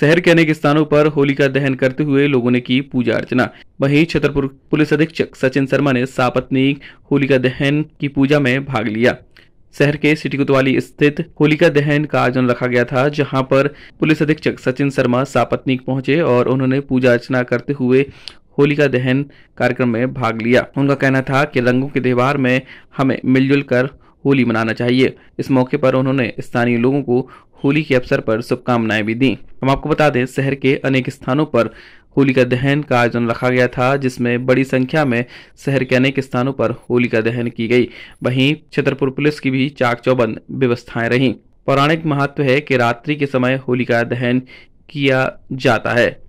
शहर के अनेक स्थानों पर होलिका दहन करते हुए लोगों ने की पूजा अर्चना वहीं छतरपुर पुलिस अधीक्षक सचिन शर्मा ने सापत्नी होलिका दहन की पूजा में भाग लिया शहर के सिटी कोतवाली स्थित होलिका दहन का आयोजन रखा गया था जहां पर पुलिस अधीक्षक सचिन शर्मा सापत्निक पहुंचे और उन्होंने पूजा अर्चना करते हुए होलिका दहन कार्यक्रम में भाग लिया उनका कहना था कि रंगों के त्यौहार में हमें मिलजुल कर होली मनाना चाहिए इस मौके पर उन्होंने स्थानीय लोगों को होली के अवसर पर शुभकामनाएं भी दी हम आपको बता दें शहर के अनेक स्थानों पर होलिका दहन का आयोजन रखा गया था जिसमें बड़ी संख्या में शहर के अनेक स्थानों पर होलिका दहन की गई वहीं छतरपुर पुलिस की भी चाक चौबंद व्यवस्थाएं रहीं पौराणिक महत्व है कि रात्रि के समय होलिका दहन किया जाता है